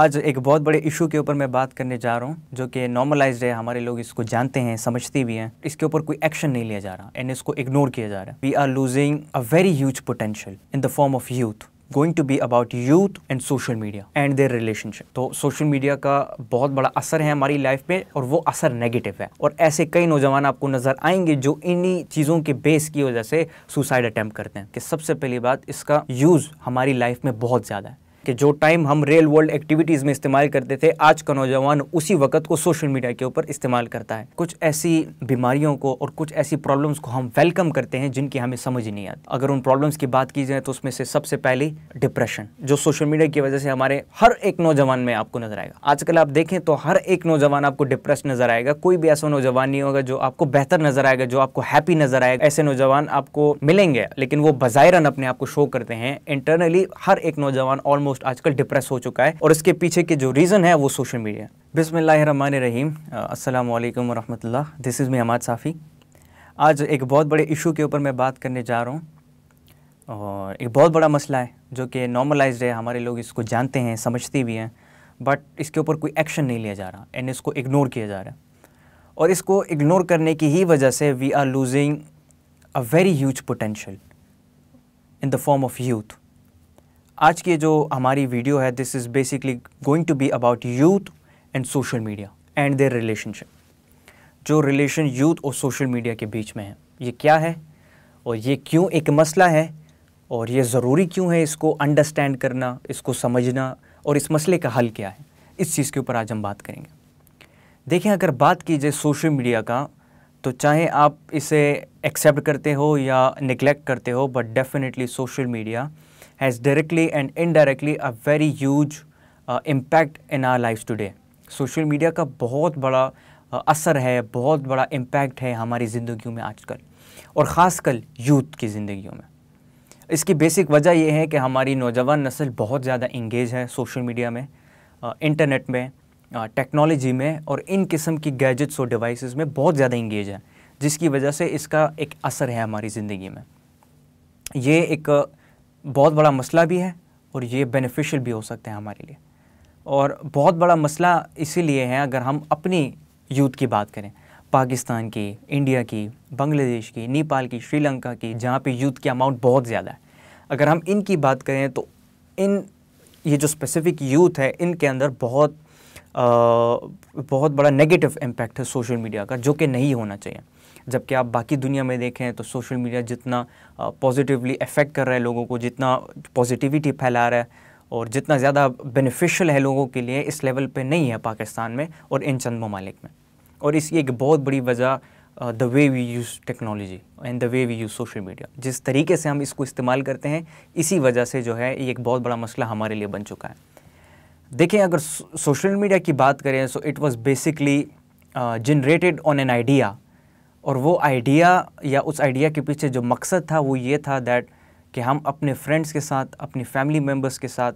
आज एक बहुत बड़े इशू के ऊपर मैं बात करने जा रहा हूँ जो कि नॉर्मलाइज है हमारे लोग इसको जानते हैं समझते भी हैं इसके ऊपर कोई एक्शन नहीं लिया जा रहा एंड इसको इग्नोर किया जा रहा है we are losing a very huge potential in the form of youth going to be about youth and social media and their relationship तो सोशल मीडिया का बहुत बड़ा असर है हमारी लाइफ पे और वो असर नेगेटिव है और ऐसे कई नौजवान आपको नजर आएंगे जो इन्हीं चीज़ों के बेस की वजह से सुसाइड अटैम्प्ट करते हैं कि सबसे पहली बात इसका यूज़ हमारी लाइफ में बहुत ज़्यादा है कि जो टाइम हम रियल वर्ल्ड एक्टिविटीज़ में इस्तेमाल करते थे आज का नौजवान उसी वक्त को सोशल मीडिया के ऊपर इस्तेमाल करता है कुछ ऐसी बीमारियों को और कुछ ऐसी प्रॉब्लम्स को हम वेलकम करते हैं जिनकी हमें समझ नहीं आती अगर उन प्रॉब्लम्स की बात की जाए तो उसमें से सबसे पहले डिप्रेशन जो सोशल मीडिया की वजह से हमारे हर एक नौजवान में आपको नजर आएगा आजकल आप देखें तो हर एक नौजवान आपको डिप्रेस नजर आएगा कोई भी ऐसा नौजवान नहीं होगा जो आपको बेहतर नजर आएगा जो आपको हैप्पी नजर आएगा ऐसे नौजवान आपको मिलेंगे लेकिन वो बजायरन अपने आप को शो करते हैं इंटरनली हर एक नौजवान ऑलमोस्ट ऑलमोस्ट आजकल डिप्रेस हो चुका है और इसके पीछे के जो रीज़न है वो सोशल मीडिया बिसमान रहीम अल्लाम वरहमल this is me Ahmed Safi आज एक बहुत बड़े इशू के ऊपर मैं बात करने जा रहा हूँ और एक बहुत बड़ा मसला है जो कि नॉर्मलाइज है हमारे लोग इसको जानते हैं समझते भी हैं बट इसके ऊपर कोई एक्शन नहीं लिया जा रहा एंड इसको इग्नोर किया जा रहा है और इसको इग्नोर करने की ही वजह से we are losing a very huge potential in the form of youth आज की जो हमारी वीडियो है this is basically going to be about youth and social media and their relationship जो रिलेशन यूथ और सोशल मीडिया के बीच में है ये क्या है और ये क्यों एक मसला है और ये ज़रूरी क्यों है इसको अंडरस्टैंड करना इसको समझना और इस मसले का हल क्या है इस चीज़ के ऊपर आज हम बात करेंगे देखें अगर बात की जाए सोशल मीडिया का तो चाहे आप इसे एक्सेप्ट करते हो या निगलेक्ट करते हो but definitely social media has directly and indirectly a very huge uh, impact in our lives today. Social media का बहुत बड़ा uh, असर है बहुत बड़ा इम्पैक्ट है हमारी जिंदगी में आजकल और ख़ास कर यूथ की जिंदगी में इसकी बेसिक वजह यह है कि हमारी नौजवान नस्ल बहुत ज़्यादा इंगेज है सोशल मीडिया में इंटरनेट uh, में टेक्नोलॉजी में और इन किस्म की गैजेट्स और डिवाइसेस में बहुत ज़्यादा इंगेज है जिसकी वजह से इसका एक असर है हमारी ज़िंदगी में ये एक बहुत बड़ा मसला भी है और ये बेनिफिशियल भी हो सकते हैं हमारे लिए और बहुत बड़ा मसला इसीलिए है अगर हम अपनी यूथ की बात करें पाकिस्तान की इंडिया की बांग्लादेश की नेपाल की श्रीलंका की जहाँ पे यूथ की अमाउंट बहुत ज़्यादा है अगर हम इनकी बात करें तो इन ये जो स्पेसिफ़िक यूथ है इनके अंदर बहुत आ, बहुत बड़ा नेगेटिव इम्पैक्ट है सोशल मीडिया का जो कि नहीं होना चाहिए जबकि आप बाकी दुनिया में देखें तो सोशल मीडिया जितना पॉजिटिवली इफ़ेक्ट कर रहा है लोगों को जितना पॉजिटिविटी फैला रहा है और जितना ज़्यादा बेनिफिशियल है लोगों के लिए इस लेवल पे नहीं है पाकिस्तान में और इन चंद ममालिक में और इसकी एक बहुत बड़ी वजह the way we use technology and the way we use social media जिस तरीके से हम इसको इस्तेमाल करते हैं इसी वजह से जो है ये एक बहुत बड़ा मसला हमारे लिए बन चुका है देखें अगर सोशल मीडिया की बात करें so it was basically generated on an idea और वो आइडिया या उस आइडिया के पीछे जो मकसद था वो ये था दैट कि हम अपने फ्रेंड्स के साथ अपनी फैमिली मेम्बर्स के साथ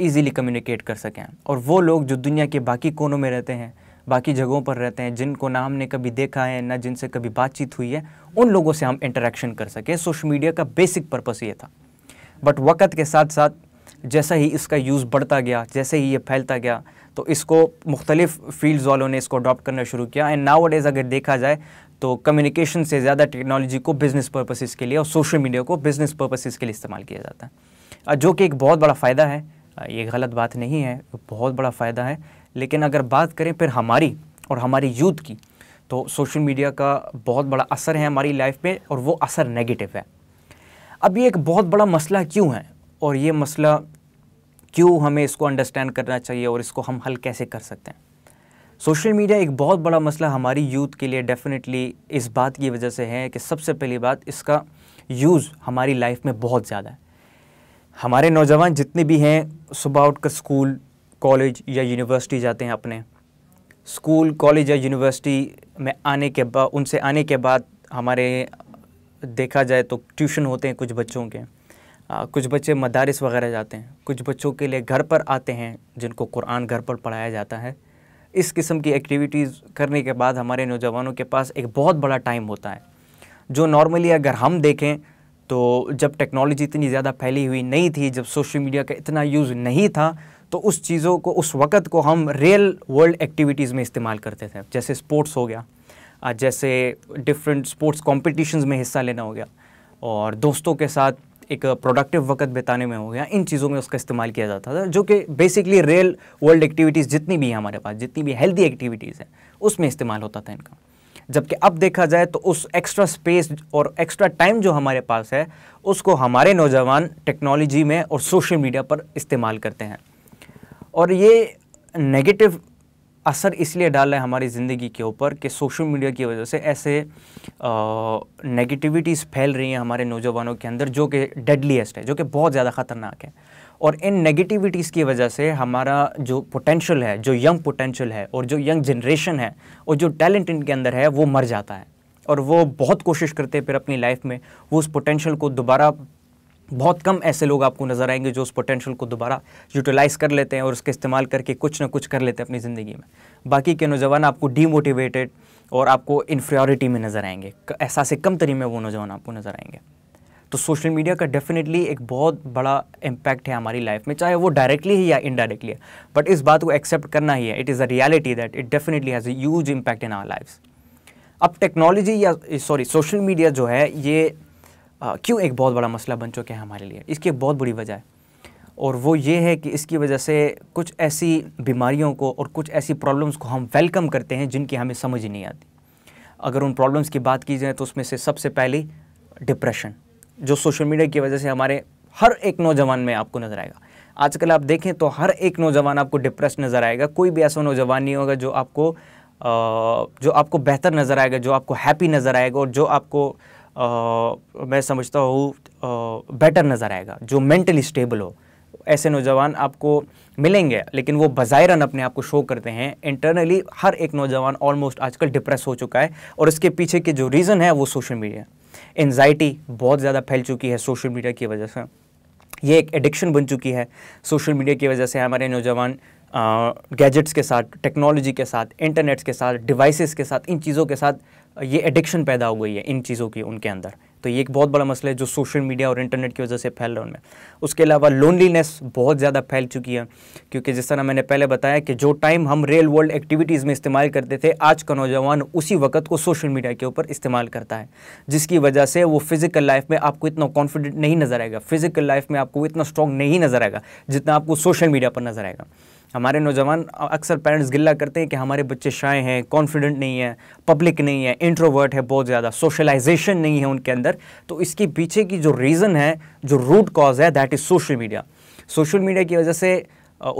ईज़िली कम्युनिकेट कर सकें और वो लोग जो दुनिया के बाकी कोनों में रहते हैं बाकी जगहों पर रहते हैं जिनको ना हमने कभी देखा है ना जिनसे कभी बातचीत हुई है उन लोगों से हम इंटरेक्शन कर सकें सोशल मीडिया का बेसिक पर्पस ये था बट वक्त के साथ साथ जैसा ही इसका यूज़ बढ़ता गया जैसे ही ये फैलता गया तो इसको मुख्तलिफ फील्ड्स वालों ने इसको अडॉप्ट करना शुरू किया एंड नाउ डेज़ अगर देखा जाए तो कम्युनिकेशन से ज़्यादा टेक्नोलॉजी को बिज़नेस पर्पसेस के लिए और सोशल मीडिया को बिज़नेस पर्पसेस के लिए इस्तेमाल किया जाता है जो कि एक बहुत बड़ा फ़ायदा है ये गलत बात नहीं है बहुत बड़ा फ़ायदा है लेकिन अगर बात करें फिर हमारी और हमारी यूथ की तो सोशल मीडिया का बहुत बड़ा असर है हमारी लाइफ पे और वो असर नेगेटिव है अब ये एक बहुत बड़ा मसला क्यों है और ये मसला क्यों हमें इसको अंडरस्टैंड करना चाहिए और इसको हम हल कैसे कर सकते हैं सोशल मीडिया एक बहुत बड़ा मसला हमारी यूथ के लिए डेफिनेटली इस बात की वजह से है कि सबसे पहली बात इसका यूज़ हमारी लाइफ में बहुत ज़्यादा है हमारे नौजवान जितने भी हैं सुबह उठकर स्कूल कॉलेज या यूनिवर्सिटी जाते हैं अपने स्कूल कॉलेज या यूनिवर्सिटी में आने के बाद उनसे आने के बाद हमारे देखा जाए तो ट्यूशन होते हैं कुछ बच्चों के आ, कुछ बच्चे मदारस वगैरह जाते हैं कुछ बच्चों के लिए घर पर आते हैं जिनको कुरान घर पर पढ़ाया जाता है इस किस्म की एक्टिविटीज़ करने के बाद हमारे नौजवानों के पास एक बहुत बड़ा टाइम होता है जो नॉर्मली अगर हम देखें तो जब टेक्नोलॉजी इतनी ज़्यादा फैली हुई नहीं थी जब सोशल मीडिया का इतना यूज़ नहीं था तो उस चीज़ों को उस वक़्त को हम रियल वर्ल्ड एक्टिविटीज़ में इस्तेमाल करते थे जैसे स्पोर्ट्स हो गया जैसे डिफरेंट स्पोर्ट्स कॉम्पिटिशन्स में हिस्सा लेना हो गया और दोस्तों के साथ एक प्रोडक्टिव वक्त बिताने में हो गया इन चीज़ों में उसका इस्तेमाल किया जाता था जो कि बेसिकली रियल वर्ल्ड एक्टिविटीज़ जितनी भी हैं हमारे पास जितनी भी हेल्दी एक्टिविटीज़ हैं उसमें इस्तेमाल होता था इनका जबकि अब देखा जाए तो उस एक्स्ट्रा स्पेस और एक्स्ट्रा टाइम जो हमारे पास है उसको हमारे नौजवान टेक्नोलॉजी में और सोशल मीडिया पर इस्तेमाल करते हैं और ये नेगेटिव असर इसलिए रहा है हमारी ज़िंदगी के ऊपर कि सोशल मीडिया की वजह से ऐसे नेगेटिविटीज़ फैल रही हैं हमारे नौजवानों के अंदर जो कि डेडलीस्ट है जो कि बहुत ज़्यादा ख़तरनाक है और इन नेगेटिविटीज़ की वजह से हमारा जो पोटेंशियल है जो यंग पोटेंशियल है और जो यंग जनरेशन है और जो टैलेंट इनके अंदर है वो मर जाता है और वो बहुत कोशिश करते हैं फिर अपनी लाइफ में वो उस पोटेंशियल को दोबारा बहुत कम ऐसे लोग आपको नज़र आएंगे जो उस पोटेंशियल को दोबारा यूटिलाइज़ कर लेते हैं और उसके इस्तेमाल करके कुछ ना कुछ कर लेते हैं अपनी ज़िंदगी में बाकी के नौजवान आपको डीमोटिवेटेड और आपको इन्फ्रियोरिटी में नज़र आएंगे एहसास कम तरी में वो नौजवान आपको नज़र आएंगे तो सोशल मीडिया का डेफिनेटली एक बहुत बड़ा इम्पैक्ट है हमारी लाइफ में चाहे वो डायरेक्टली है या इनडायरेक्टली है बट इस बात को एक्सेप्ट करना ही है it is a reality that it definitely has huge impact in our life अब टेक्नोलॉजी या सॉरी सोशल मीडिया जो है ये क्यों एक बहुत बड़ा मसला बन चुके हैं हमारे लिए इसकी एक बहुत बड़ी वजह है और वो ये है कि इसकी वजह से कुछ ऐसी बीमारियों को और कुछ ऐसी प्रॉब्लम्स को हम वेलकम करते हैं जिनकी हमें समझ ही नहीं आती अगर उन प्रॉब्लम्स की बात की जाए तो उसमें से सबसे पहली डिप्रेशन जो सोशल मीडिया की वजह से हमारे हर एक नौजवान में आपको नज़र आएगा आजकल आप देखें तो हर एक नौजवान आपको डिप्रेस नज़र आएगा कोई भी ऐसा नौजवान नहीं होगा जो आपको जो आपको बेहतर नज़र आएगा जो आपको हैप्पी नज़र आएगा और जो आपको मैं समझता हूँ बेटर नज़र आएगा जो मेंटली स्टेबल हो ऐसे नौजवान आपको मिलेंगे लेकिन वो बाज़ायरन अपने आप को शो करते हैं इंटरनली हर एक नौजवान ऑलमोस्ट आजकल डिप्रेस हो चुका है और इसके पीछे के जो रीज़न है वो सोशल मीडिया एनजाइटी बहुत ज़्यादा फैल चुकी है सोशल मीडिया की वजह से ये एक एडिक्शन बन चुकी है सोशल मीडिया की वजह से हमारे नौजवान गैजेट्स के साथ टेक्नोलॉजी के साथ इंटरनेट्स के साथ डिवाइसेस के साथ इन चीज़ों के साथ ये एडिक्शन पैदा हो गई है इन चीज़ों की उनके अंदर तो ये एक बहुत बड़ा मसला है जो सोशल मीडिया और इंटरनेट की वजह से फैल रहा है उनमें उसके अलावा लोनलीनेस बहुत ज़्यादा फैल चुकी है क्योंकि जिस तरह मैंने पहले बताया कि जो टाइम हम रियल वर्ल्ड एक्टिविटीज़ में इस्तेमाल करते थे आज का नौजवान उसी वक्त को सोशल मीडिया के ऊपर इस्तेमाल करता है जिसकी वजह से वो फिज़िकल लाइफ में आपको इतना कॉन्फिडेंट नहीं नज़र आएगा फिज़िकल लाइफ में आपको इतना स्ट्रॉन्ग नहीं नज़र आएगा जितना आपको सोशल मीडिया पर नज़र आएगा हमारे नौजवान अक्सर पेरेंट्स गिल्ला करते हैं कि हमारे बच्चे शाये हैं कॉन्फिडेंट नहीं है पब्लिक नहीं है इंट्रोवर्ट है बहुत ज़्यादा सोशलाइजेशन नहीं है उनके अंदर तो इसके पीछे की जो रीज़न है जो रूट कॉज है that is social media social media की वजह से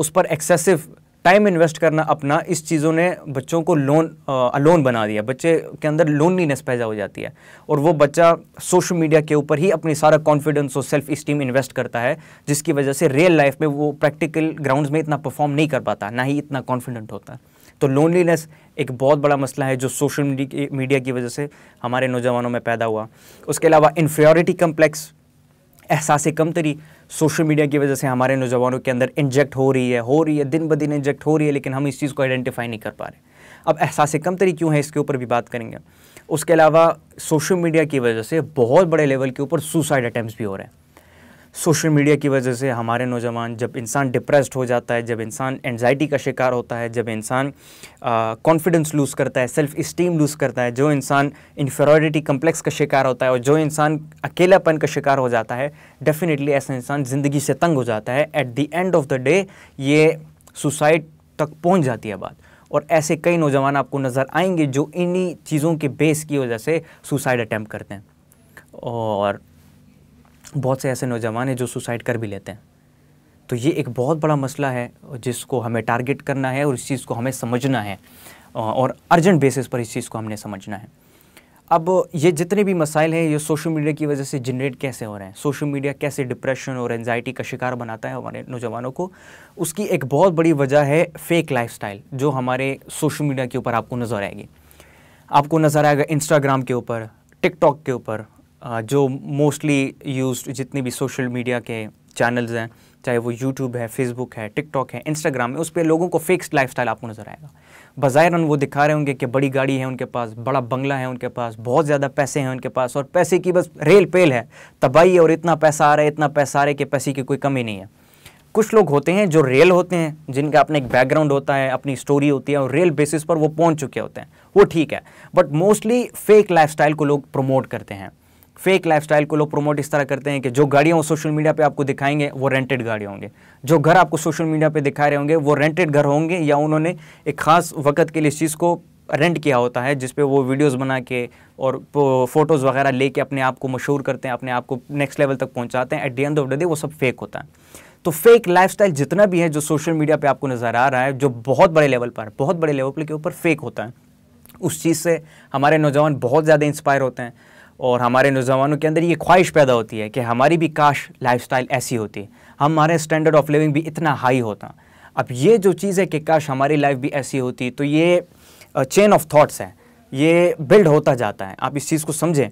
उस पर एक्सेसिव टाइम इन्वेस्ट करना अपना इस चीज़ों ने बच्चों को लोन अलोन बना दिया बच्चे के अंदर लोनलीनेस पैदा हो जाती है और वो बच्चा सोशल मीडिया के ऊपर ही अपनी सारा कॉन्फिडेंस और सेल्फ इस्टीम इन्वेस्ट करता है जिसकी वजह से रियल लाइफ में वो प्रैक्टिकल ग्राउंड में इतना परफॉर्म नहीं कर पाता ना ही इतना कॉन्फिडेंट होता है तो लोनलीनेस एक बहुत बड़ा मसला है जो सोशल मीडिया की वजह से हमारे नौजवानों में पैदा हुआ उसके अलावा इन्फ्योरिटी कम्प्लेक्स एहसास कमतरी सोशल मीडिया की वजह से हमारे नौजवानों के अंदर इंजेक्ट हो रही है हो रही है दिन ब दिन इंजेक्ट हो रही है लेकिन हम इस चीज़ को आइडेंटिफाई नहीं कर पा रहे अब एहसास कम तरी क्यों है इसके ऊपर भी बात करेंगे उसके अलावा सोशल मीडिया की वजह से बहुत बड़े लेवल के ऊपर सुसाइड अटैम्प्ट भी हो रहे हैं सोशल मीडिया की वजह से हमारे नौजवान जब इंसान डिप्रेस्ड हो जाता है जब इंसान एनजाइटी का शिकार होता है जब इंसान कॉन्फिडेंस लूज़ करता है सेल्फ़ इस्टीम लूज़ करता है जो इंसान इन्फेरिटी कम्प्लेक्स का शिकार होता है और जो इंसान अकेलापन का शिकार हो जाता है डेफिनेटली ऐसा इंसान ज़िंदगी से तंग हो जाता है at the end of the day ये सुसाइड तक पहुँच जाती है बात और ऐसे कई नौजवान आपको नज़र आएंगे जो इन्हीं चीज़ों के बेस की वजह से सुसाइड अटैम्प्ट करते हैं और बहुत से ऐसे नौजवान हैं जो सुसाइड कर भी लेते हैं तो ये एक बहुत बड़ा मसला है जिसको हमें टारगेट करना है और इस चीज़ को हमें समझना है और अर्जेंट बेसिस पर इस चीज़ को हमने समझना है अब ये जितने भी मसाइल हैं ये सोशल मीडिया की वजह से जनरेट कैसे हो रहे हैं सोशल मीडिया कैसे डिप्रेशन और एनजाइटी का शिकार बनाता है हमारे नौजवानों को उसकी एक बहुत बड़ी वजह है फेक लाइफस्टाइल जो हमारे सोशल मीडिया के ऊपर आपको नज़र आएगी आपको नज़र आएगा इंस्टाग्राम के ऊपर टिकटॉक के ऊपर जो मोस्टली यूज जितने भी सोशल मीडिया के चैनल्स हैं चाहे वो यूट्यूब है फेसबुक है टिकटॉक है इंस्टाग्राम है उस पर लोगों को लाइफ स्टाइल आपको नज़र आएगा बाज़ाहिर वो दिखा रहे होंगे कि बड़ी गाड़ी है उनके पास बड़ा बंगला है उनके पास बहुत ज़्यादा पैसे हैं उनके पास और पैसे की बस रेल पेल है तबाही और इतना पैसा आ रहा है इतना पैसा आ रहा है कि पैसे की कोई कमी नहीं है कुछ लोग होते हैं जो रेल होते हैं जिनका अपना एक बैकग्राउंड होता है अपनी स्टोरी होती है और रेल बेसिस पर वो पहुंच चुके होते हैं वो ठीक है बट मोस्टली फेक लाइफस्टाइल को लोग प्रमोट करते हैं फेक लाइफस्टाइल को लोग प्रमोट इस तरह करते हैं कि जो गाड़ियाँ वो सोशल मीडिया पे आपको दिखाएंगे वो रेंटेड गाड़ियाँ होंगे जो घर आपको सोशल मीडिया पे दिखा रहे होंगे वो रेंटेड घर होंगे या उन्होंने एक ख़ास वक्त के लिए इस चीज़ को रेंट किया होता है जिसपे वो वीडियोस बना के और फ़ोटोज़ वगैरह लेके अपने आप को मशहूर करते हैं अपने आप को नेक्स्ट लेवल तक पहुँचाते हैं at the end of the day वो सब फेक होता है तो फेक लाइफस्टाइल जितना भी है जो सोशल मीडिया पे आपको नज़र आ रहा है जो बहुत बड़े लेवल पर बहुत बड़े लेवल के ऊपर फेक होता है उस चीज़ से हमारे नौजवान बहुत ज़्यादा इंस्पायर होते हैं और हमारे नौजवानों के अंदर ये ख्वाहिश पैदा होती है कि हमारी भी काश लाइफस्टाइल ऐसी होती हमारे स्टैंडर्ड ऑफ लिविंग भी इतना हाई होता अब ये जो चीज़ है कि काश हमारी लाइफ भी ऐसी होती तो ये चेन ऑफ थाट्स है ये बिल्ड होता जाता है आप इस चीज़ को समझें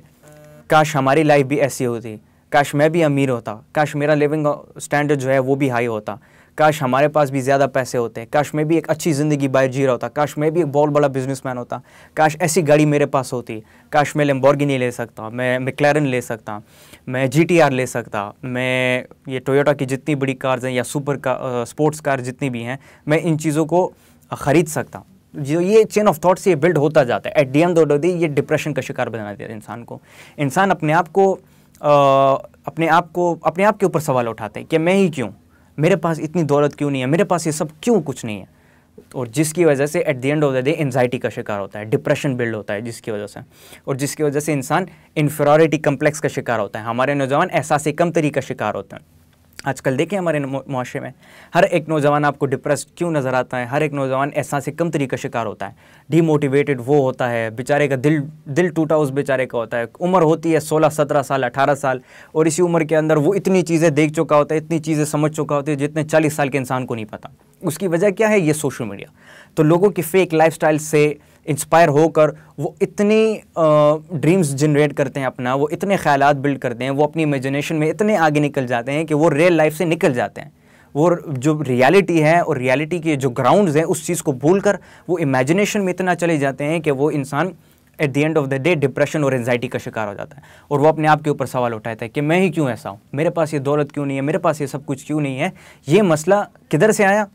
काश हमारी लाइफ भी ऐसी होती काश मैं भी अमीर होता काश मेरा लिविंग स्टैंडर्ड जो है वो भी हाई होता काश हमारे पास भी ज़्यादा पैसे होते काश मैं भी एक अच्छी ज़िंदगी बाहर जी रहा होता काश मैं भी एक बहुत बड़ा बिजनेसमैन होता काश ऐसी गाड़ी मेरे पास होती काश मैं लेम्बॉर्गिनी ले सकता मैं मिक्लैरन ले सकता मैं जी ले सकता मैं ये टोयोटा की जितनी बड़ी कार्स हैं या सुपर का स्पोर्ट्स कार जितनी भी हैं मैं इन चीज़ों को ख़रीद सकता जो ये चेन ऑफ थाट्स ये बिल्ड होता जाता है एट डी एम दो ये डिप्रेशन का शिकार बना देता है इंसान को इंसान अपने आप को अपने आप को अपने आप के ऊपर सवाल उठाते हैं कि मैं ही क्यों मेरे पास इतनी दौलत क्यों नहीं है मेरे पास ये सब क्यों कुछ नहीं है और जिसकी वजह से at the end of the day anxiety का शिकार होता है डिप्रेशन बिल्ड होता है जिसकी वजह से और जिसकी वजह से इंसान इन्फ्योरिटी कम्प्लेक्स का शिकार होता है हमारे नौजवान एहसास कमतरी का शिकार होते हैं आजकल देखें हमारे मुआरे में हर एक नौजवान आपको डिप्रेस क्यों नज़र आता है हर एक नौजवान ऐसा से कम तरीका शिकार होता है डीमोटिवेटेड वो होता है बेचारे का दिल दिल टूटा उस बेचारे का होता है उम्र होती है सोलह सत्रह साल अठारह साल और इसी उम्र के अंदर वो इतनी चीज़ें देख चुका होता है इतनी चीज़ें समझ चुका होती है जितने चालीस साल के इंसान को नहीं पता उसकी वजह क्या है ये सोशल मीडिया तो लोगों की फेक लाइफ से इंस्पायर होकर वो इतनी ड्रीम्स जनरेट करते हैं अपना वो इतने ख्याल बिल्ड करते हैं वो अपनी इमेजिनेशन में इतने आगे निकल जाते हैं कि वो रियल लाइफ से निकल जाते हैं वो जो रियलिटी है और रियलिटी के जो ग्राउंड्स हैं उस चीज़ को भूल कर वो इमेजिनेशन में इतना चले जाते हैं कि वो इंसान at the end of the day depression और एनजाइटी का शिकार हो जाता है और वो अपने आप के ऊपर सवाल उठाता है कि मैं ही क्यों ऐसा हूँ मेरे पास ये दौलत क्यों नहीं है मेरे पास ये सब कुछ क्यों नहीं है ये मसला किधर से आया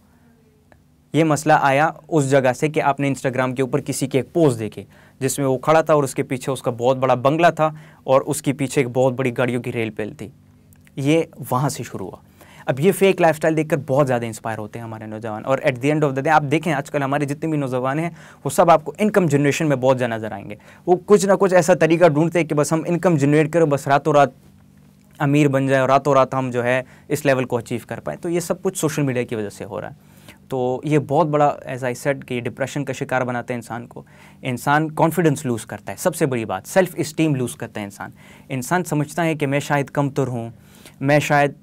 ये मसला आया उस जगह से कि आपने इंस्टाग्राम के ऊपर किसी के एक पोस्ट देखे जिसमें वो खड़ा था और उसके पीछे उसका बहुत बड़ा बंगला था और उसके पीछे एक बहुत बड़ी गाड़ियों की रेल पेल थी ये वहाँ से शुरू हुआ अब ये फेक लाइफस्टाइल देखकर बहुत ज़्यादा इंस्पायर होते हैं हमारे नौजवान और at the end of the day आप देखें आजकल हमारे जितने भी नौजवान हैं वो सब आपको इनकम जनरेशन में बहुत ज़्यादा नज़र आएंगे वो कुछ ना कुछ ऐसा तरीका ढूंढते हैं कि बस हम इनकम जनरेट करें बस रातों रात अमीर बन जाए और रातों रात हम जो है इस लेवल को अचीव कर पाएँ तो ये सब कुछ सोशल मीडिया की वजह से हो रहा है तो ये बहुत बड़ा एज आई सेड कि डिप्रेशन का शिकार बनाते हैं इंसान को इंसान कॉन्फिडेंस लूज़ करता है सबसे बड़ी बात सेल्फ़ इस्टीम लूज़ करता है इंसान इंसान समझता है कि मैं शायद कमतर हूँ मैं शायद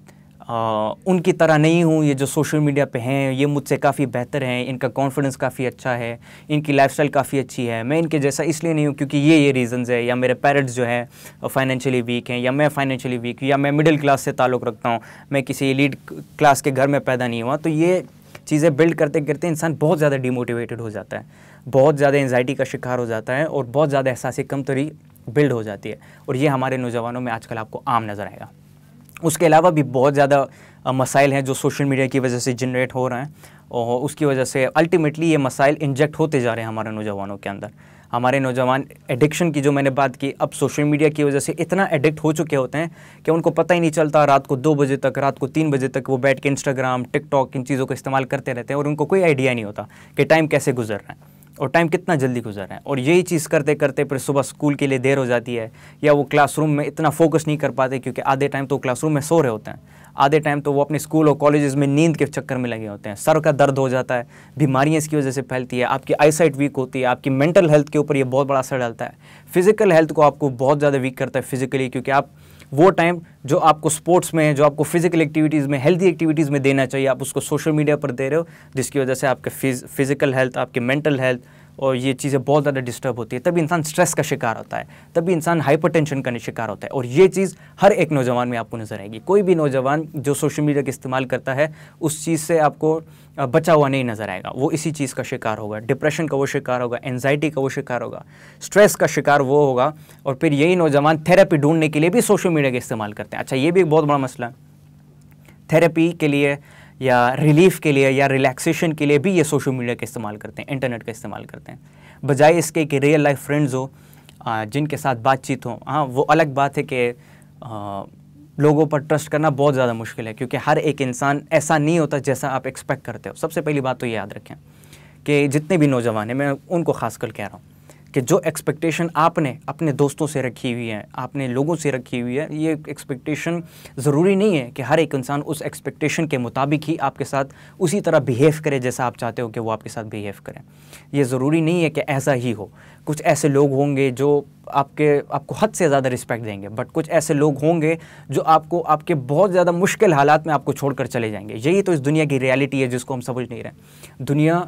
आ, उनकी तरह नहीं हूँ ये जो सोशल मीडिया पे हैं ये मुझसे काफ़ी बेहतर हैं इनका कॉन्फिडेंस काफ़ी अच्छा है इनकी लाइफस्टाइल काफ़ी अच्छी है मैं इनके जैसा इसलिए नहीं हूँ क्योंकि ये ये रीज़न्स है या मेरे पेरेंट्स जो हैं फाइनेंशियली वीक हैं या मैं फाइनेंशियली वीक हूँ या मैं मिडिल क्लास से ताल्लुक़ रखता हूँ मैं किसी लीड क्लास के घर में पैदा नहीं हुआ तो ये चीज़ें बिल्ड करते करते इंसान बहुत ज़्यादा डिमोटिवेटेड हो जाता है बहुत ज़्यादा एनजाइटी का शिकार हो जाता है और बहुत ज़्यादा एहसास कमतरी बिल्ड हो जाती है और ये हमारे नौजवानों में आजकल आपको आम नज़र आएगा उसके अलावा भी बहुत ज़्यादा मसाइल हैं जो सोशल मीडिया की वजह से जनरेट हो रहे हैं और उसकी वजह से अल्टीमेटली ये मसाइल इंजेक्ट होते जा रहे हैं हमारे नौजवानों के अंदर हमारे नौजवान एडिक्शन की जो मैंने बात की अब सोशल मीडिया की वजह से इतना एडिक्ट हो चुके होते हैं कि उनको पता ही नहीं चलता रात को दो बजे तक रात को तीन बजे तक वो बैठ के इंस्टाग्राम टिकटॉक इन चीज़ों का इस्तेमाल करते रहते हैं और उनको कोई आइडिया नहीं होता कि टाइम कैसे गुजर रहा है और टाइम कितना जल्दी गुजर रहा है और यही चीज़ करते करते फिर सुबह स्कूल के लिए देर हो जाती है या वो क्लासरूम में इतना फोकस नहीं कर पाते क्योंकि आधे टाइम तो क्लासरूम में सो रहे होते हैं आधे टाइम तो वो अपने स्कूल और कॉलेजेस में नींद के चक्कर में लगे होते हैं सर का दर्द हो जाता है बीमारियाँ इसकी वजह से फैलती है आपकी आईसाइट वीक होती है आपकी मेंटल हेल्थ के ऊपर ये बहुत बड़ा असर डालता है फिजिकल हेल्थ को आपको बहुत ज़्यादा वीक करता है फिजिकली क्योंकि आप वो टाइम जो आपको स्पोर्ट्स में जो आपको फिजिकल एक्टिविटीज़ में हेल्दी एक्टिविटीज़ में देना चाहिए आप उसको सोशल मीडिया पर दे रहे हो जिसकी वजह से आपके फिजिकल हेल्थ आपके मेंटल हेल्थ और ये चीज़ें बहुत ज़्यादा डिस्टर्ब होती है तभी इंसान स्ट्रेस का शिकार होता है तभी इंसान हाइपरटेंशन का शिकार होता है और ये चीज़ हर एक नौजवान में आपको नज़र आएगी कोई भी नौजवान जो सोशल मीडिया का इस्तेमाल करता है उस चीज़ से आपको बचा हुआ नहीं नज़र आएगा वो इसी चीज़ का शिकार होगा डिप्रेशन का वो शिकार होगा एनजाइटी का वो शिकार होगा स्ट्रेस का शिकार वो होगा और फिर यही नौजवान थेरेपी ढूंढने के लिए भी सोशल मीडिया का इस्तेमाल करते हैं अच्छा ये भी एक बहुत बड़ा मसला है थेरेपी के लिए या रिलीफ के लिए या रिलैक्सेशन के लिए भी ये सोशल मीडिया का इस्तेमाल करते हैं इंटरनेट का इस्तेमाल करते हैं बजाय इसके कि रियल लाइफ फ्रेंड्स हो जिनके साथ बातचीत हो हाँ वो अलग बात है कि लोगों पर ट्रस्ट करना बहुत ज़्यादा मुश्किल है क्योंकि हर एक इंसान ऐसा नहीं होता जैसा आप एक्सपेक्ट करते हो सबसे पहली बात तो ये याद रखें कि जितने भी नौजवान हैं मैं उनको खास कह रहा हूँ कि जो एक्सपेक्टेशन आपने अपने दोस्तों से रखी हुई है आपने लोगों से रखी हुई है ये एक्सपेक्टेशन ज़रूरी नहीं है कि हर एक इंसान उस एक्सपेक्टेशन के मुताबिक ही आपके साथ उसी तरह बिहेव करे जैसा आप चाहते हो कि वो आपके साथ बिहेव करें ये ज़रूरी नहीं है कि ऐसा ही हो कुछ ऐसे लोग होंगे जो आपके आपको हद से ज़्यादा रिस्पेक्ट देंगे बट कुछ ऐसे लोग होंगे जो आपको आपके बहुत ज़्यादा मुश्किल हालात में आपको छोड़कर चले जाएंगे यही तो इस दुनिया की रियलिटी है जिसको हम समझ नहीं रहे दुनिया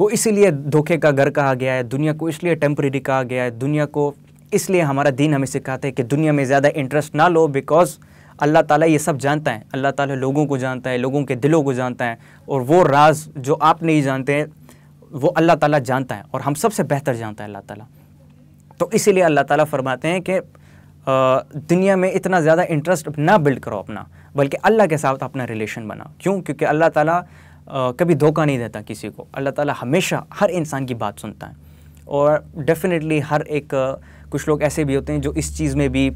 को इसीलिए धोखे का घर कहा गया है दुनिया को इसलिए टेम्प्रेरी कहा गया है दुनिया को इसलिए हमारा दीन हमें सिखाते हैं कि दुनिया में ज़्यादा इंटरेस्ट ना लो बिकॉज अल्लाह ताला ये सब जानता है अल्लाह ताला लोगों को जानता है लोगों के दिलों को जानता है और वो राज जो आप नहीं जानते हैं वो अल्लाह ताला जानता है और हम सबसे बेहतर जानता है अल्लाह ताला तो इसीलिए अल्लाह ताला फरमाते हैं कि दुनिया में इतना ज़्यादा इंटरेस्ट ना बिल्ड करो अपना बल्कि अल्लाह के साथ अपना रिलेशन बनाओ क्यों क्योंकि अल्लाह ताला कभी धोखा नहीं देता किसी को अल्लाह ताला हमेशा हर इंसान की बात सुनता है और डेफिनेटली हर एक कुछ लोग ऐसे भी होते हैं जो इस चीज़ में भी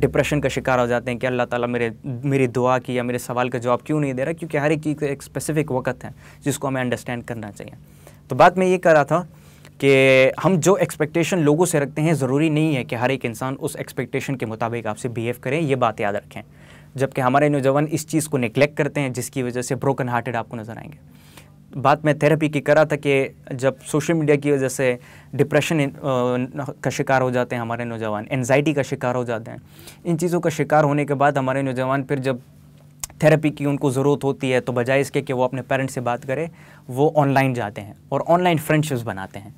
डिप्रेशन का शिकार हो जाते हैं कि अल्लाह ताला मेरे मेरी दुआ की या मेरे सवाल का जवाब क्यों नहीं दे रहा क्योंकि हर एक चीज़ एक स्पेसिफिक वक्त है जिसको हमें अंडरस्टैंड करना चाहिए तो बात मैं ये कर रहा था कि हम जो एक्सपेक्टेशन लोगों से रखते हैं ज़रूरी नहीं है कि हर एक इंसान उस एक्सपेक्टेशन के मुताबिक आपसे बिहेव करें ये बात याद रखें जबकि हमारे नौजवान इस चीज़ को निग्लेक्ट करते हैं जिसकी वजह से ब्रोकन हार्टेड आपको नज़र आएंगे बात मैं थेरेपी की करा था कि जब सोशल मीडिया की वजह से डिप्रेशन का शिकार हो जाते हैं हमारे नौजवान एनजाइटी का शिकार हो जाते हैं इन चीज़ों का शिकार होने के बाद हमारे नौजवान फिर जब थेरेपी की उनको ज़रूरत होती है तो बजाय इसके कि वो अपने पेरेंट्स से बात करें वो ऑनलाइन जाते हैं और ऑनलाइन फ्रेंडशिप्स बनाते हैं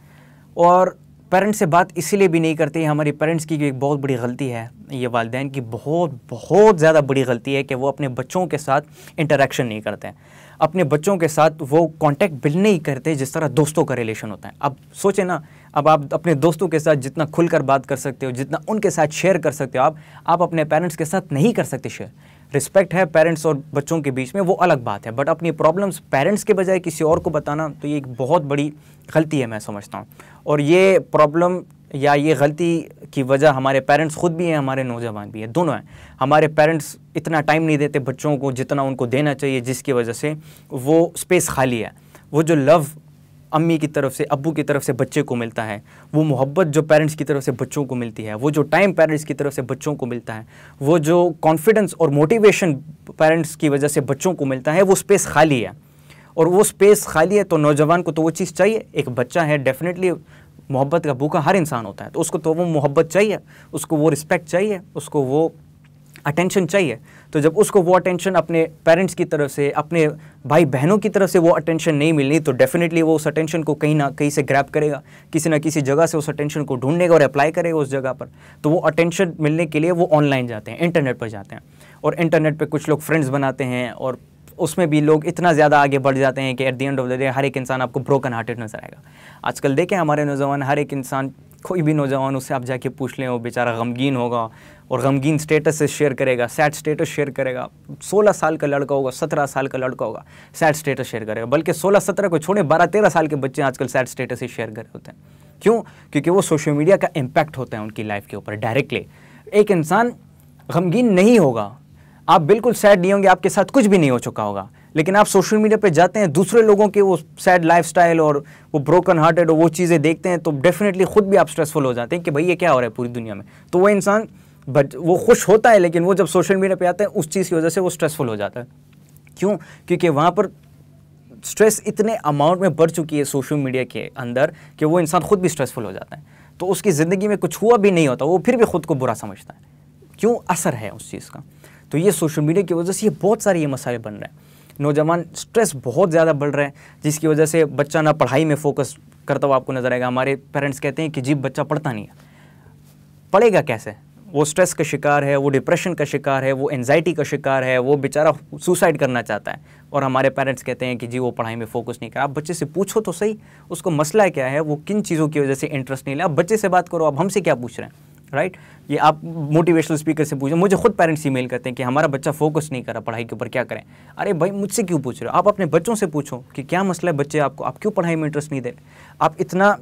और पेरेंट्स से बात इसीलिए भी नहीं करते हमारे पेरेंट्स की एक बहुत बड़ी गलती है ये वालदे की बहुत बहुत ज़्यादा बड़ी गलती है कि वो अपने बच्चों के साथ इंटरेक्शन नहीं करते हैं अपने बच्चों के साथ वो कांटेक्ट बिल नहीं करते जिस तरह दोस्तों का रिलेशन होता है अब सोचें ना अब आप अपने दोस्तों के साथ जितना खुलकर बात कर सकते हो जितना उनके साथ शेयर कर सकते हो आप आप अपने पेरेंट्स के साथ नहीं कर सकते शेयर रिस्पेक्ट है पेरेंट्स और बच्चों के बीच में वो अलग बात है बट अपनी प्रॉब्लम्स पेरेंट्स के बजाय किसी और को बताना तो ये एक बहुत बड़ी गलती है मैं समझता हूँ और ये प्रॉब्लम या ये गलती की वजह हमारे पेरेंट्स ख़ुद भी हैं हमारे नौजवान भी हैं दोनों हैं हमारे पेरेंट्स इतना टाइम नहीं देते बच्चों को जितना उनको देना चाहिए जिसकी वजह से वो स्पेस खाली है वो जो लव अम्मी की तरफ से अबू की तरफ से बच्चे को मिलता है वो मोहब्बत जो पेरेंट्स की तरफ से बच्चों को मिलती है वो जो टाइम पेरेंट्स की तरफ से बच्चों को मिलता है वो जो कॉन्फिडेंस और मोटिवेशन पेरेंट्स की वजह से बच्चों को मिलता है वो स्पेस खाली है और वो स्पेस खाली है तो नौजवान को तो वो चीज़ चाहिए एक बच्चा है डेफिनेटली मोहब्बत का भूखा हर इंसान होता है तो उसको तो वो मोहब्बत चाहिए उसको वो रिस्पेक्ट चाहिए उसको वो अटेंशन चाहिए तो जब उसको वो अटेंशन अपने पेरेंट्स की तरफ से अपने भाई बहनों की तरफ से वो अटेंशन नहीं मिलनी तो डेफिनेटली वो उस अटेंशन को कहीं ना कहीं से ग्रैप करेगा किसी ना किसी जगह से उस अटेंशन को ढूंढेगा और अप्लाई करेगा उस जगह पर तो वो अटेंशन मिलने के लिए वो ऑनलाइन जाते हैं इंटरनेट पर जाते हैं और इंटरनेट पर कुछ लोग फ्रेंड्स बनाते हैं और उसमें भी लोग इतना ज़्यादा आगे बढ़ जाते हैं कि at the end of the day हर एक इंसान आपको ब्रोकन हार्टेड नजर आएगा आजकल देखें हमारे नौजवान हर एक इंसान कोई भी नौजवान उससे आप जाके पूछ लें वो बेचारा गमगीन होगा और गमगीन स्टेटस शेयर करेगा सैड स्टेटस शेयर करेगा 16 साल का लड़का होगा 17 साल का लड़का होगा सैड स्टेटस शेयर करेगा बल्कि 16-17 को छोड़े 12-13 साल के बच्चे आजकल सैड स्टेटस ही शेयर कर रहे होते हैं क्यों क्योंकि वो सोशल मीडिया का इम्पैक्ट होता है उनकी लाइफ के ऊपर डायरेक्टली एक इंसान गमगीन नहीं होगा आप बिल्कुल सैड नहीं होंगे आपके साथ कुछ भी नहीं हो चुका होगा लेकिन आप सोशल मीडिया पे जाते हैं दूसरे लोगों के वो सैड लाइफस्टाइल और वो ब्रोकन हार्टेड और वो चीज़ें देखते हैं तो डेफिनेटली खुद भी आप स्ट्रेसफुल हो जाते हैं कि भाई ये क्या हो रहा है पूरी दुनिया में तो वह इंसान बट वो खुश होता है लेकिन वो जब सोशल मीडिया पे आते हैं उस चीज़ की वजह से वो स्ट्रेसफुल हो जाता है क्यों क्योंकि वहाँ पर स्ट्रेस इतने अमाउंट में बढ़ चुकी है सोशल मीडिया के अंदर कि वो इंसान खुद भी स्ट्रेसफुल हो जाता है तो उसकी ज़िंदगी में कुछ हुआ भी नहीं होता वो फिर भी खुद को बुरा समझता है क्यों असर है उस चीज़ का तो ये सोशल मीडिया की वजह से ये बहुत सारे ये मसाले बन रहे हैं नौजवान स्ट्रेस बहुत ज़्यादा बढ़ रहे हैं जिसकी वजह से बच्चा ना पढ़ाई में फोकस करता हुआ आपको नज़र आएगा हमारे पेरेंट्स कहते हैं कि जी बच्चा पढ़ता नहीं है पढ़ेगा कैसे वो स्ट्रेस का शिकार है वो डिप्रेशन का शिकार है वो एनजाइटी का शिकार है वो बेचारा सुसाइड करना चाहता है और हमारे पेरेंट्स कहते हैं कि जी वो पढ़ाई में फोकस नहीं कर आप बच्चे से पूछो तो सही उसको मसला क्या है वो किन चीज़ों की वजह से इंटरेस्ट नहीं ले आप बच्चे से बात करो आप हमसे क्या पूछ रहे हैं राइट ये आप मोटिवेशनल स्पीकर से पूछो मुझे खुद पेरेंट्स ईमेल करते हैं कि हमारा बच्चा फोकस नहीं कर रहा पढ़ाई के ऊपर क्या करें अरे भाई मुझसे क्यों पूछ रहे हो आप अपने बच्चों से पूछो कि क्या मसला है बच्चे आपको आप क्यों पढ़ाई में इंटरेस्ट नहीं दे आप इतना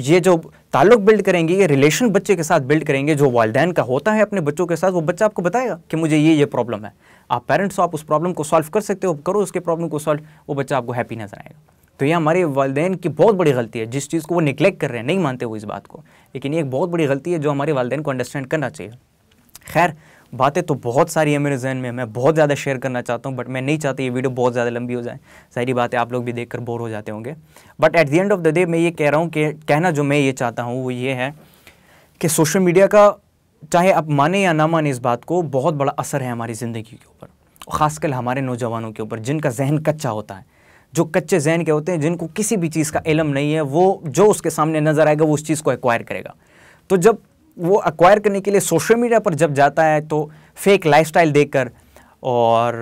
ये जो ताल्लुक बिल्ड करेंगे ये रिलेशन बच्चे के साथ बिल्ड करेंगे जो वालदेन का होता है अपने बच्चों के साथ वो बच्चा आपको बताएगा कि मुझे ये ये प्रॉब्लम है आप पेरेंट्स हो आप उस प्रॉब्लम को सॉल्व कर सकते हो करो उसके प्रॉब्लम को सॉल्व वो बच्चा आपको हैप्पी नजर आएगा तो ये हमारे वालदेन की बहुत बड़ी गलती है जिस चीज़ को वो निगलेक्ट कर रहे हैं नहीं मानते हुए इस बात को लेकिन ये एक बहुत बड़ी गलती है जो हमारे वालदेन को अंडरस्टैंड करना चाहिए खैर बातें तो बहुत सारी है मेरे जहन में मैं बहुत ज़्यादा शेयर करना चाहता हूँ बट मैं नहीं चाहता ये वीडियो बहुत ज़्यादा लंबी हो जाए सारी बातें आप लोग भी देखकर बोर हो जाते होंगे but at the end of the day मैं ये कह रहा हूँ कि कहना जो मैं ये चाहता हूँ वो ये है कि सोशल मीडिया का चाहे आप माने या ना माने इस बात को बहुत बड़ा असर है हमारी ज़िंदगी के ऊपर खासकर हमारे नौजवानों के ऊपर जिनका जहन कच्चा होता है जो कच्चे जहन के होते हैं जिनको किसी भी चीज़ का इलम नहीं है वो जो उसके सामने नज़र आएगा वो उस चीज़ को एक्वायर करेगा तो जब वो अक्वायर करने के लिए सोशल मीडिया पर जब जाता है तो फेक लाइफस्टाइल देखकर और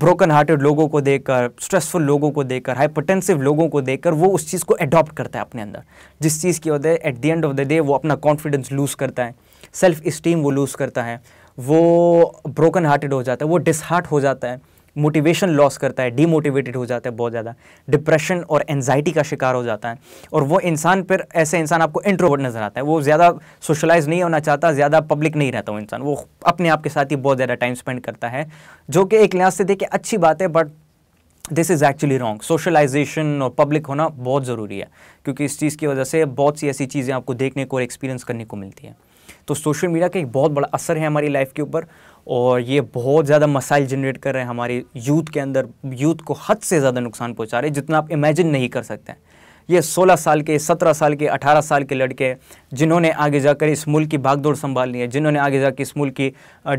ब्रोकन हार्टेड लोगों को देखकर स्ट्रेसफुल लोगों को देखकर हाइपरटेंसिव लोगों को देखकर वो उस चीज़ को एडॉप्ट करता है अपने अंदर जिस चीज़ की वजह at the end of the day वो अपना कॉन्फिडेंस लूज़ करता है सेल्फ इस्टीम वो लूज़ करता है वो ब्रोकन हार्टेड हो जाता है वो डिसहार्ट हो जाता है मोटिवेशन लॉस करता है डीमोटिवेटेड हो जाता है बहुत ज़्यादा डिप्रेशन और एनजाइटी का शिकार हो जाता है और वो इंसान फिर ऐसे इंसान आपको इंट्रोवर्ट नज़र आता है वो ज़्यादा सोशलाइज नहीं होना चाहता ज़्यादा पब्लिक नहीं रहता वो इंसान वो अपने आप के साथ ही बहुत ज़्यादा टाइम स्पेंड करता है जो कि एक लिहाज से देखिए अच्छी बात है but this is actually wrong socialisation और पब्लिक होना बहुत ज़रूरी है क्योंकि इस चीज़ की वजह से बहुत सी ऐसी चीज़ें आपको देखने को और एक्सपीरियंस करने को मिलती हैं तो सोशल मीडिया का एक बहुत बड़ा असर है हमारी लाइफ के ऊपर और ये बहुत ज़्यादा मसाइल जनरेट कर रहे हैं हमारे यूथ के अंदर यूथ को हद से ज़्यादा नुकसान पहुंचा रहे हैं जितना आप इमेजिन नहीं कर सकते हैं ये 16 साल के 17 साल के 18 साल के लड़के हैं जिन्होंने आगे जाकर इस मुल्क की भागदौड़ संभालनी है जिन्होंने आगे जाकर इस मुल्क की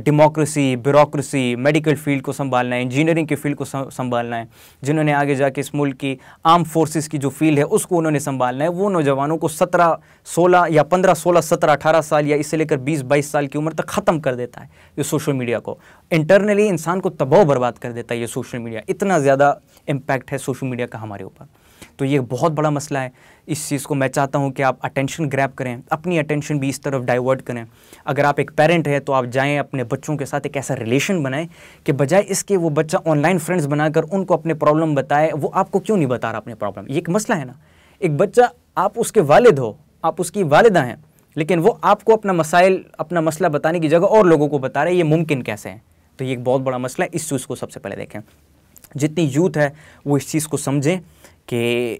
डेमोक्रेसी ब्यूरोसी मेडिकल फील्ड को संभालना है इंजीनियरिंग के फील्ड को संभालना है जिन्होंने आगे जाकर इस मुल्क की आर्म फोर्सेस की जो फील्ड है उसको उन्होंने संभालना है वो नौजवानों को सत्रह सोलह या पंद्रह सोलह सत्रह अठारह साल या इससे लेकर बीस बाईस साल की उम्र तक ख़त्म कर देता है ये सोशल मीडिया को इंटरनली इंसान को तबाह बर्बाद कर देता है ये सोशल मीडिया इतना ज़्यादा इम्पैक्ट है सोशल मीडिया का हमारे ऊपर तो ये बहुत बड़ा मसला है इस चीज़ को मैं चाहता हूँ कि आप अटेंशन ग्रैप करें अपनी अटेंशन भी इस तरफ डाइवर्ट करें अगर आप एक पेरेंट है तो आप जाएँ अपने बच्चों के साथ एक ऐसा रिलेशन बनाएं कि बजाय इसके वो बच्चा ऑनलाइन फ्रेंड्स बनाकर उनको अपने प्रॉब्लम बताए वो आपको क्यों नहीं बता रहा अपने प्रॉब्लम ये एक मसला है ना एक बच्चा आप उसके वालद हो आप उसकी वालदा हैं लेकिन वो आपको अपना मसाइल अपना मसला बताने की जगह और लोगों को बता रहे हैं ये मुमकिन कैसे हैं तो ये एक बहुत बड़ा मसला है इस चीज़ को सबसे पहले देखें जितनी यूथ है वो इस चीज़ को समझें कि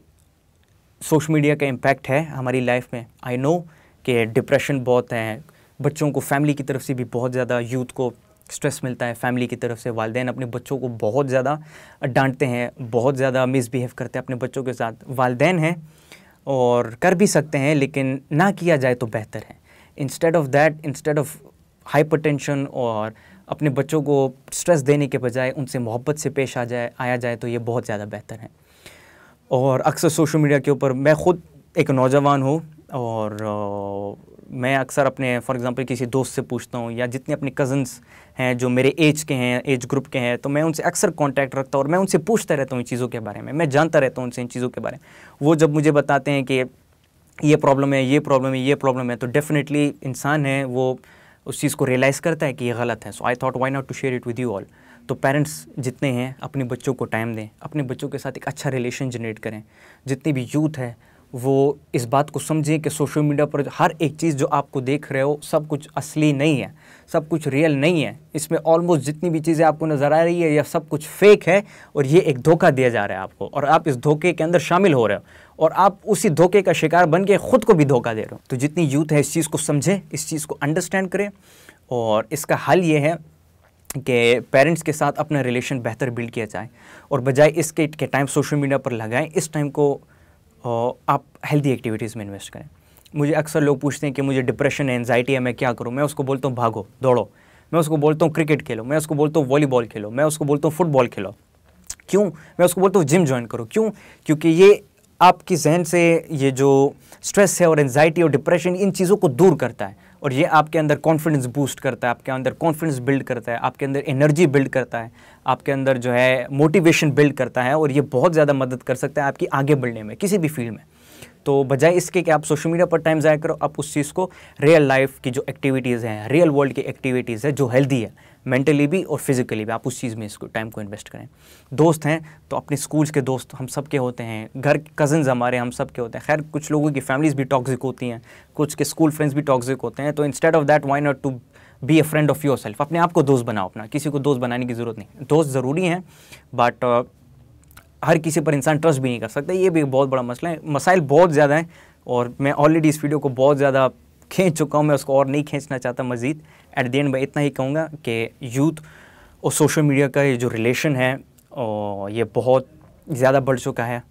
सोशल मीडिया का इम्पैक्ट है हमारी लाइफ में आई नो कि डिप्रेशन बहुत है बच्चों को फैमिली की तरफ से भी बहुत ज़्यादा यूथ को स्ट्रेस मिलता है फैमिली की तरफ से वालदेन अपने बच्चों को बहुत ज़्यादा डांटते हैं बहुत ज़्यादा मिसबिहेव करते हैं अपने बच्चों के साथ वालदेन हैं और कर भी सकते हैं लेकिन ना किया जाए तो बेहतर है instead of that instead of tension और अपने बच्चों को स्ट्रेस देने के बजाय उनसे मोहब्बत से पेश आ जाए आया जाए तो ये बहुत ज़्यादा बेहतर है और अक्सर सोशल मीडिया के ऊपर मैं खुद एक नौजवान हूँ और आ, मैं अक्सर अपने फॉर एग्जांपल किसी दोस्त से पूछता हूँ या जितने अपने कज़न्स हैं जो मेरे एज के हैं एज ग्रुप के हैं तो मैं उनसे अक्सर कांटेक्ट रखता हूँ और मैं उनसे पूछता रहता हूँ इन चीज़ों के बारे में मैं जानता रहता हूँ उनसे इन चीज़ों के बारे में वो जब मुझे बताते हैं कि ये प्रॉब्लम है ये प्रॉब्लम है ये प्रॉब्लम है तो डेफिनेटली इंसान है वो उस चीज़ को रियलाइज़ करता है कि ये गलत है so I thought why not to share it with you all तो पेरेंट्स जितने हैं अपने बच्चों को टाइम दें अपने बच्चों के साथ एक अच्छा रिलेशन जनरेट करें जितने भी यूथ हैं वो इस बात को समझें कि सोशल मीडिया पर हर एक चीज़ जो आपको देख रहे हो सब कुछ असली नहीं है सब कुछ रियल नहीं है इसमें ऑलमोस्ट जितनी भी चीज़ें आपको नज़र आ रही है या सब कुछ फेक है और ये एक धोखा दिया जा रहा है आपको और आप इस धोखे के अंदर शामिल हो रहे हो और आप उसी धोखे का शिकार बन के ख़ुद को भी धोखा दे रहे हो तो जितनी यूथ है इस चीज़ को समझें इस चीज़ को अंडरस्टैंड करें और इसका हल ये है कि पेरेंट्स के साथ अपना रिलेशन बेहतर बिल्ड किया जाए और बजाय इसके के टाइम सोशल मीडिया पर लगाएं इस टाइम को आप हेल्दी एक्टिविटीज़ में इन्वेस्ट करें मुझे अक्सर लोग पूछते हैं कि मुझे डिप्रेशन एनजाइटी है मैं क्या करूँ मैं उसको बोलता हूँ भागो दौड़ो मैं उसको बोलता हूँ क्रिकेट खेलो मैं उसको बोलता हूँ वॉलीबॉल खेलो मैं उसको बोलता हूँ फुटबॉल खेलो क्यों मैं उसको बोलता हूँ जिम ज्वाइन करो क्यों क्योंकि ये आपकी जहन से ये जो स्ट्रेस है और एनजाइटी और डिप्रेशन इन चीज़ों को दूर करता है और ये आपके अंदर कॉन्फिडेंस बूस्ट करता है आपके अंदर कॉन्फिडेंस बिल्ड करता है आपके अंदर एनर्जी बिल्ड करता है आपके अंदर जो है मोटिवेशन बिल्ड करता है और ये बहुत ज़्यादा मदद कर सकता है आपकी आगे बढ़ने में किसी भी फील्ड में तो बजाय इसके कि आप सोशल मीडिया पर टाइम ज़ाया करो आप उस चीज़ को रियल लाइफ की जो एक्टिविटीज़ हैं रियल वर्ल्ड की एक्टिविटीज़ है जो हेल्दी है मेंटली भी और फिजिकली भी आप उस चीज़ में इसको टाइम को इन्वेस्ट करें दोस्त हैं तो अपने स्कूल्स के दोस्त हम सब के होते हैं घर कज़न्स हमारे हम सब के होते हैं खैर कुछ लोगों की फैमिलीज़ भी टॉक्सिक होती हैं कुछ के स्कूल फ्रेंड्स भी टॉक्सिक होते हैं तो instead of that why not to be a friend of yourself अपने आप को दोस्त बनाओ अपना किसी को दोस्त बनाने की ज़रूरत नहीं दोस्त ज़रूरी हैं बट uh, हर किसी पर इंसान ट्रस्ट भी नहीं कर सकता ये भी बहुत बड़ा मसला है मसाइल बहुत ज़्यादा हैं और मैं ऑलरेडी इस वीडियो को बहुत ज़्यादा खींच चुका हूँ मैं उसको और नहीं खींचना चाहता मज़ीद एट द एंड मैं इतना ही कहूँगा कि यूथ और सोशल मीडिया का ये जो रिलेशन है और ये बहुत ज़्यादा बढ़ चुका है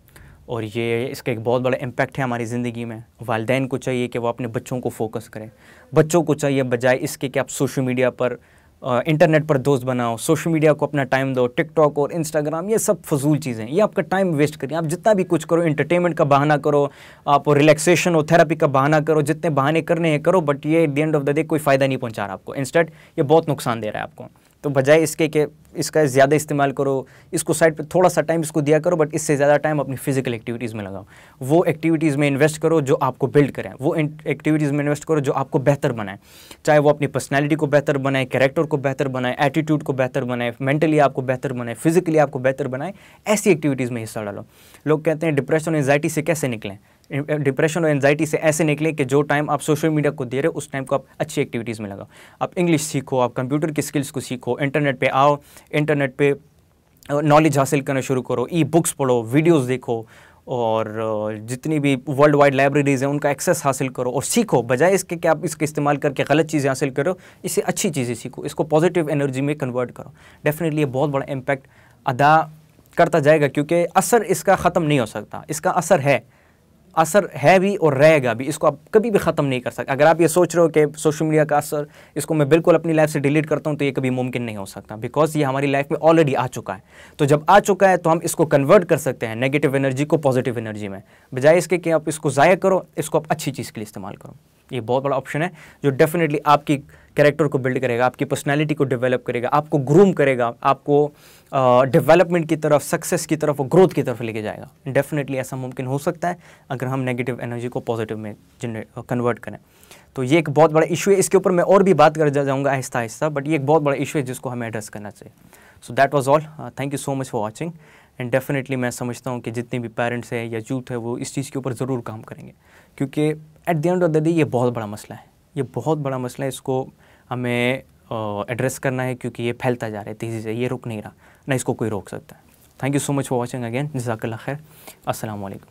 और ये इसका एक बहुत बड़ा इम्पैक्ट है हमारी ज़िंदगी में वालदेन को चाहिए कि वो अपने बच्चों को फोकस करें बच्चों को चाहिए बजाय इसके कि आप सोशल मीडिया पर इंटरनेट पर दोस्त बनाओ सोशल मीडिया को अपना टाइम दो टिकटॉक और इंस्टाग्राम ये सब फजूल चीज़ें ये आपका टाइम वेस्ट करिए आप जितना भी कुछ करो इंटरटेनमेंट का बहाना करो आप रिलैक्सेशन और थेरेपी का बहाना करो जितने बहाने करने हैं करो बट ये at the end of the day कोई फ़ायदा नहीं पहुँचा रहा आपको इंस्टेट ये बहुत नुकसान दे रहा है आपको तो बजाय इसके कि इसका ज़्यादा इस्तेमाल करो इसको साइड पे थोड़ा सा टाइम इसको दिया करो बट इससे ज़्यादा टाइम अपनी फिजिकल एक्टिविटीज़ में लगाओ वो एक्टिविटीज़ में इन्वेस्ट करो जो आपको बिल्ड करें वो एक्टिविटीज़ में इन्वेस्ट करो जो आपको बेहतर बनाए चाहे वो अपनी पर्सनैलिटी को बेहतर बनाए करेक्टर को बेहतर बनाए एटीट्यूड को बेहतर बनाए मेंटली आपको बेहतर बनाए फिजिकली आपको बेहतर बनाए ऐसी एक्टिविटीज़ में हिस्सा डालो लोग कहते हैं डिप्रेशन एनजाइटी से कैसे निकलें डिप्रेशन और एनजाइटी से ऐसे निकलें कि जो टाइम आप सोशल मीडिया को दे रहे हो उस टाइम को आप अच्छी एक्टिविटीज़ में लगाओ आप इंग्लिश सीखो आप कंप्यूटर की स्किल्स को सीखो इंटरनेट पर आओ इंटरनेट पर नॉलेज हासिल करना शुरू करो ई बुक्स पढ़ो वीडियोज़ देखो और जितनी भी वर्ल्ड वाइड लाइब्रेरीज़ हैं उनका एक्सेस हासिल करो और सीखो बजाय इसके कि आप इसके इस्तेमाल करके गलत चीज़ें हासिल करो इसे अच्छी चीज़ें सीखो इसको पॉजिटिव एनर्जी में कन्वर्ट करो डेफिनेटली ये बहुत बड़ा इम्पैक्ट अदा करता जाएगा क्योंकि असर इसका ख़त्म नहीं हो सकता इसका असर है असर है भी और रहेगा भी इसको आप कभी भी ख़त्म नहीं कर सकते अगर आप ये सोच रहे हो कि सोशल मीडिया का असर इसको मैं बिल्कुल अपनी लाइफ से डिलीट करता हूँ तो ये कभी मुमकिन नहीं हो सकता बिकॉज ये हमारी लाइफ में ऑलरेडी आ चुका है तो जब आ चुका है तो हम इसको कन्वर्ट कर सकते हैं नेगेटिव एनर्जी को पॉजिटिव एनर्जी में बजाय इसके कि आप इसको ज़ाया करो इसको आप अच्छी चीज़ के लिए इस्तेमाल करो ये बहुत बड़ा ऑप्शन है जो डेफिनेटली आपकी कैरेक्टर को बिल्ड करेगा आपकी पर्सनालिटी को डेवलप करेगा आपको ग्रूम करेगा आपको डेवलपमेंट uh, की तरफ सक्सेस की तरफ और ग्रोथ की तरफ लेके जाएगा डेफिनेटली ऐसा मुमकिन हो सकता है अगर हम नेगेटिव एनर्जी को पॉजिटिव में जनरेट कन्वर्ट करें तो ये एक बहुत बड़ा इशू है इसके ऊपर मैं और भी बात कर जा जाऊँगा आहिस्ता आहिस्ता बट ये एक बहुत बड़ा इशू है जिसको हमें एड्रेस करना चाहिए so that was all thank you so much for watching and definitely मैं समझता हूँ कि जितने भी पेरेंट्स हैं या यूथ है वो इस चीज़ के ऊपर ज़रूर काम करेंगे क्योंकि at the end of the day ये बहुत बड़ा मसला है ये बहुत बड़ा मसला है इसको हमें एड्रेस uh, करना है क्योंकि ये फैलता जा रहा है तेज़ी से ये रुक नहीं रहा ना इसको कोई रोक सकता है thank you so much for watching again जजाकल्ला खैर असल